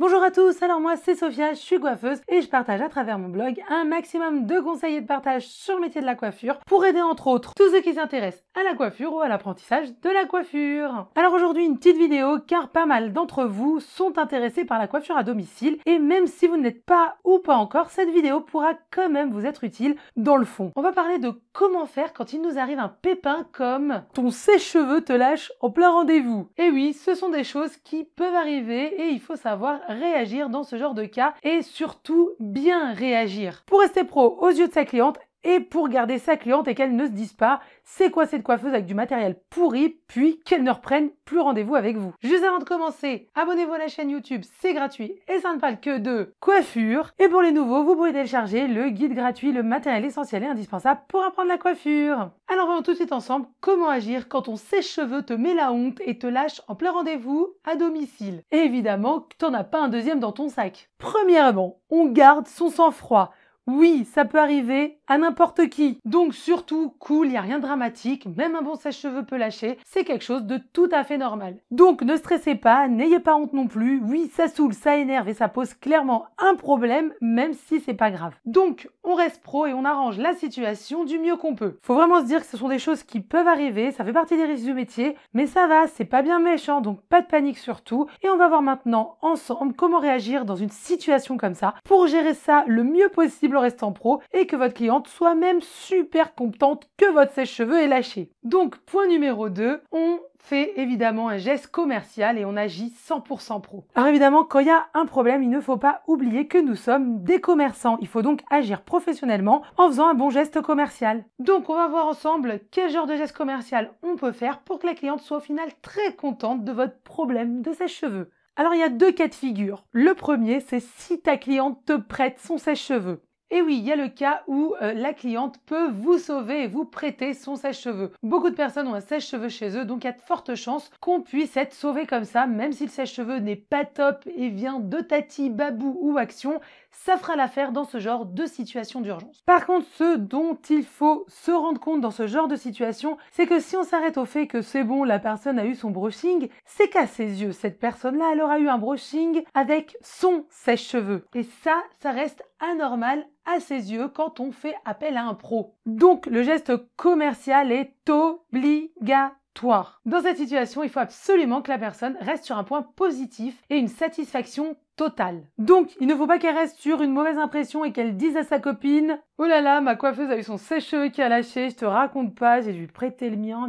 Bonjour à tous, alors moi c'est Sophia, je suis coiffeuse et je partage à travers mon blog un maximum de conseils et de partages sur le métier de la coiffure pour aider entre autres tous ceux qui s'intéressent à la coiffure ou à l'apprentissage de la coiffure. Alors aujourd'hui une petite vidéo car pas mal d'entre vous sont intéressés par la coiffure à domicile et même si vous ne l'êtes pas ou pas encore, cette vidéo pourra quand même vous être utile dans le fond. On va parler de comment faire quand il nous arrive un pépin comme ton sèche-cheveux te lâche en plein rendez-vous. Et eh oui, ce sont des choses qui peuvent arriver et il faut savoir réagir dans ce genre de cas et surtout bien réagir. Pour rester pro aux yeux de sa cliente et pour garder sa cliente et qu'elle ne se dise pas c'est quoi cette coiffeuse avec du matériel pourri, puis qu'elle ne reprenne plus rendez-vous avec vous. Juste avant de commencer, abonnez-vous à la chaîne YouTube, c'est gratuit et ça ne parle que de coiffure. Et pour les nouveaux, vous pouvez télécharger le guide gratuit, le matériel essentiel et indispensable pour apprendre la coiffure. Alors voyons tout de suite ensemble comment agir quand ton sèche-cheveux te met la honte et te lâche en plein rendez-vous à domicile. Et évidemment, t'en as pas un deuxième dans ton sac. Premièrement, on garde son sang-froid. Oui, ça peut arriver à n'importe qui. Donc surtout, cool, il n'y a rien de dramatique, même un bon sèche-cheveux peut lâcher, c'est quelque chose de tout à fait normal. Donc ne stressez pas, n'ayez pas honte non plus, oui, ça saoule, ça énerve et ça pose clairement un problème, même si c'est pas grave. Donc on reste pro et on arrange la situation du mieux qu'on peut. Faut vraiment se dire que ce sont des choses qui peuvent arriver, ça fait partie des risques du métier, mais ça va, c'est pas bien méchant, donc pas de panique surtout. Et on va voir maintenant ensemble comment réagir dans une situation comme ça pour gérer ça le mieux possible Reste en pro et que votre cliente soit même super contente que votre sèche-cheveux est lâché. Donc, point numéro 2, on fait évidemment un geste commercial et on agit 100% pro. Alors évidemment, quand il y a un problème, il ne faut pas oublier que nous sommes des commerçants. Il faut donc agir professionnellement en faisant un bon geste commercial. Donc on va voir ensemble quel genre de geste commercial on peut faire pour que la cliente soit au final très contente de votre problème de sèche cheveux. Alors il y a deux cas de figure. Le premier, c'est si ta cliente te prête son sèche-cheveux. Et oui, il y a le cas où euh, la cliente peut vous sauver et vous prêter son sèche-cheveux. Beaucoup de personnes ont un sèche-cheveux chez eux, donc il y a de fortes chances qu'on puisse être sauvé comme ça, même si le sèche-cheveux n'est pas top et vient de Tati, Babou ou Action, ça fera l'affaire dans ce genre de situation d'urgence. Par contre, ce dont il faut se rendre compte dans ce genre de situation, c'est que si on s'arrête au fait que c'est bon, la personne a eu son brushing, c'est qu'à ses yeux, cette personne-là, elle aura eu un brushing avec son sèche-cheveux. Et ça, ça reste anormal à ses yeux quand on fait appel à un pro. Donc le geste commercial est obligatoire. Dans cette situation, il faut absolument que la personne reste sur un point positif et une satisfaction totale. Donc, il ne faut pas qu'elle reste sur une mauvaise impression et qu'elle dise à sa copine Oh là là, ma coiffeuse a eu son sèche-cheveux qui a lâché, je te raconte pas, j'ai dû prêter le mien,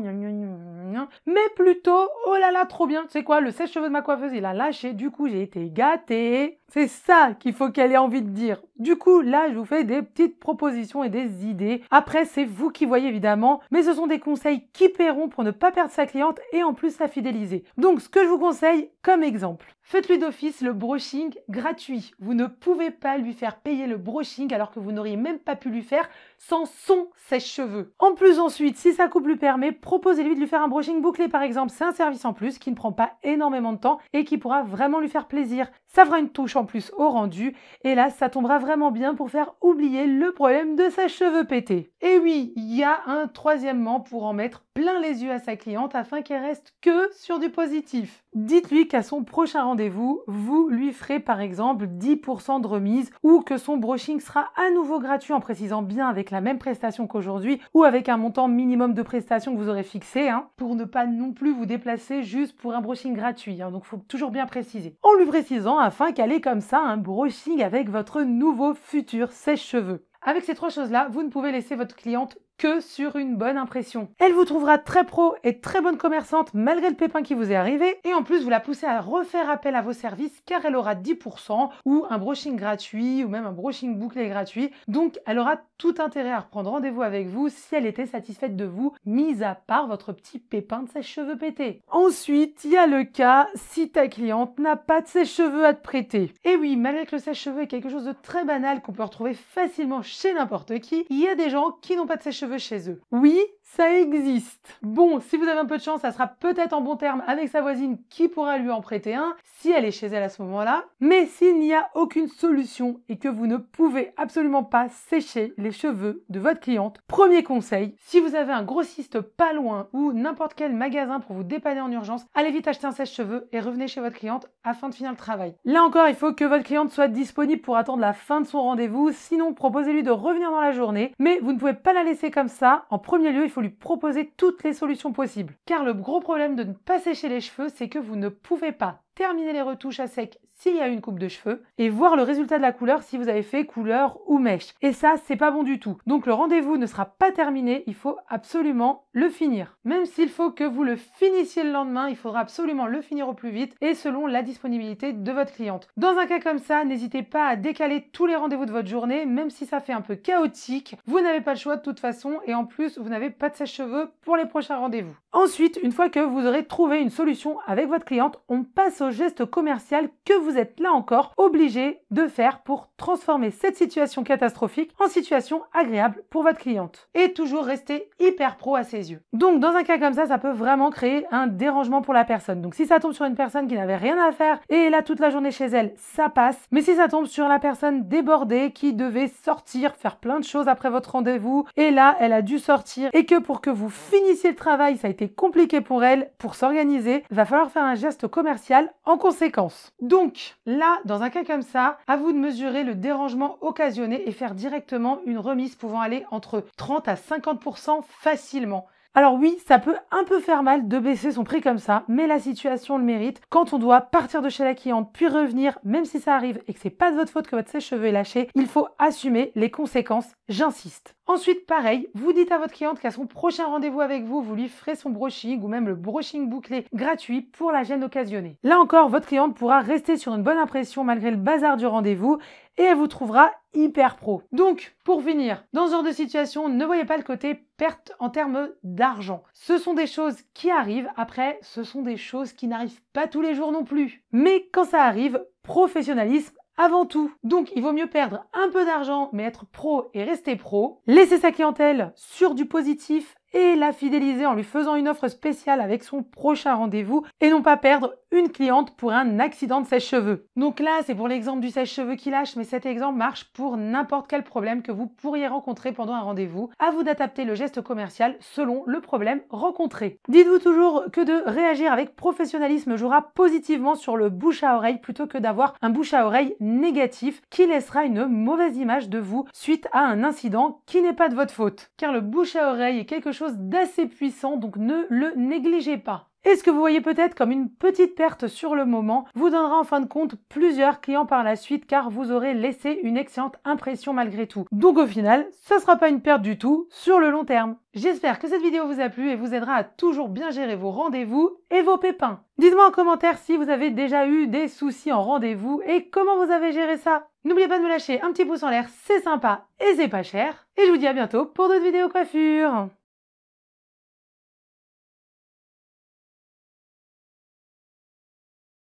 mais plutôt Oh là là, trop bien, tu sais quoi, le sèche-cheveux de ma coiffeuse il a lâché, du coup j'ai été gâtée. C'est ça qu'il faut qu'elle ait envie de dire. Du coup, là, je vous fais des petites propositions et des idées. Après, c'est vous qui voyez évidemment, mais ce sont des conseils qui paieront pour ne pas perdre sa cliente et en plus la fidéliser. Donc, ce que je vous conseille comme exemple, faites-lui d'office le brushing gratuit. Vous ne pouvez pas lui faire payer le brushing alors que vous n'auriez même pas pu lui faire sans son sèche-cheveux. En plus, ensuite, si sa coupe lui permet, proposez-lui de lui faire un brushing bouclé par exemple. C'est un service en plus qui ne prend pas énormément de temps et qui pourra vraiment lui faire plaisir. Ça fera une touche plus au rendu, et là ça tombera vraiment bien pour faire oublier le problème de sa cheveux pétés. Et oui, il y a un troisièmement pour en mettre plein les yeux à sa cliente afin qu'elle reste que sur du positif. Dites-lui qu'à son prochain rendez-vous, vous lui ferez par exemple 10% de remise ou que son brushing sera à nouveau gratuit en précisant bien avec la même prestation qu'aujourd'hui ou avec un montant minimum de prestation que vous aurez fixé hein, pour ne pas non plus vous déplacer juste pour un brushing gratuit. Hein. donc il faut toujours bien préciser. En lui précisant afin qu'elle ait comme ça un brushing avec votre nouveau futur sèche-cheveux. Avec ces trois choses-là, vous ne pouvez laisser votre cliente que sur une bonne impression. Elle vous trouvera très pro et très bonne commerçante malgré le pépin qui vous est arrivé et en plus vous la poussez à refaire appel à vos services car elle aura 10% ou un brushing gratuit ou même un brushing bouclé gratuit. Donc elle aura tout intérêt à reprendre rendez-vous avec vous si elle était satisfaite de vous, mis à part votre petit pépin de ses cheveux pétés. Ensuite, il y a le cas si ta cliente n'a pas de sèche-cheveux à te prêter. Et oui, malgré que le sèche-cheveux est quelque chose de très banal qu'on peut retrouver facilement chez n'importe qui, il y a des gens qui n'ont pas de sèche-cheveux chez eux. Oui, ça existe. Bon, si vous avez un peu de chance, ça sera peut-être en bon terme avec sa voisine qui pourra lui en prêter un, si elle est chez elle à ce moment-là. Mais s'il n'y a aucune solution et que vous ne pouvez absolument pas sécher les cheveux de votre cliente, premier conseil, si vous avez un grossiste pas loin ou n'importe quel magasin pour vous dépanner en urgence, allez vite acheter un sèche-cheveux et revenez chez votre cliente afin de finir le travail. Là encore, il faut que votre cliente soit disponible pour attendre la fin de son rendez-vous, sinon proposez-lui de revenir dans la journée, mais vous ne pouvez pas la laisser comme ça. En premier lieu, il faut lui proposer toutes les solutions possibles. Car le gros problème de ne pas sécher les cheveux, c'est que vous ne pouvez pas terminer les retouches à sec s'il y a une coupe de cheveux et voir le résultat de la couleur si vous avez fait couleur ou mèche. Et ça, c'est pas bon du tout. Donc le rendez-vous ne sera pas terminé, il faut absolument le finir. Même s'il faut que vous le finissiez le lendemain, il faudra absolument le finir au plus vite et selon la disponibilité de votre cliente. Dans un cas comme ça, n'hésitez pas à décaler tous les rendez-vous de votre journée, même si ça fait un peu chaotique. Vous n'avez pas le choix de toute façon et en plus, vous n'avez pas de sèche-cheveux pour les prochains rendez-vous. Ensuite, une fois que vous aurez trouvé une solution avec votre cliente, on passe au geste commercial que vous êtes là encore obligé de faire pour transformer cette situation catastrophique en situation agréable pour votre cliente. Et toujours rester hyper pro à ses yeux. Donc dans un cas comme ça, ça peut vraiment créer un dérangement pour la personne. Donc si ça tombe sur une personne qui n'avait rien à faire et est là toute la journée chez elle, ça passe. Mais si ça tombe sur la personne débordée qui devait sortir, faire plein de choses après votre rendez-vous, et là elle a dû sortir, et que pour que vous finissiez le travail, ça a été compliqué pour elle pour s'organiser, va falloir faire un geste commercial en conséquence. Donc là, dans un cas comme ça, à vous de mesurer le dérangement occasionné et faire directement une remise pouvant aller entre 30 à 50% facilement. Alors oui, ça peut un peu faire mal de baisser son prix comme ça, mais la situation le mérite. Quand on doit partir de chez la cliente puis revenir, même si ça arrive et que c'est pas de votre faute que votre sèche-cheveux est lâché, il faut assumer les conséquences, j'insiste. Ensuite, pareil, vous dites à votre cliente qu'à son prochain rendez-vous avec vous, vous lui ferez son brushing ou même le brushing bouclé gratuit pour la gêne occasionnée. Là encore, votre cliente pourra rester sur une bonne impression malgré le bazar du rendez-vous et elle vous trouvera hyper pro. Donc, pour finir, dans ce genre de situation, ne voyez pas le côté perte en termes d'argent. Ce sont des choses qui arrivent, après, ce sont des choses qui n'arrivent pas tous les jours non plus. Mais quand ça arrive, professionnalisme avant tout. Donc il vaut mieux perdre un peu d'argent mais être pro et rester pro. Laisser sa clientèle sur du positif et la fidéliser en lui faisant une offre spéciale avec son prochain rendez-vous et non pas perdre une cliente pour un accident de sèche-cheveux. Donc là, c'est pour l'exemple du sèche-cheveux qui lâche, mais cet exemple marche pour n'importe quel problème que vous pourriez rencontrer pendant un rendez-vous. À vous d'adapter le geste commercial selon le problème rencontré. Dites-vous toujours que de réagir avec professionnalisme jouera positivement sur le bouche à oreille plutôt que d'avoir un bouche à oreille négatif qui laissera une mauvaise image de vous suite à un incident qui n'est pas de votre faute. Car le bouche à oreille est quelque chose chose d'assez puissant, donc ne le négligez pas. Et ce que vous voyez peut-être comme une petite perte sur le moment vous donnera en fin de compte plusieurs clients par la suite car vous aurez laissé une excellente impression malgré tout. Donc au final, ce sera pas une perte du tout sur le long terme. J'espère que cette vidéo vous a plu et vous aidera à toujours bien gérer vos rendez-vous et vos pépins. Dites-moi en commentaire si vous avez déjà eu des soucis en rendez-vous et comment vous avez géré ça. N'oubliez pas de me lâcher un petit pouce en l'air, c'est sympa et c'est pas cher. Et je vous dis à bientôt pour d'autres vidéos coiffure.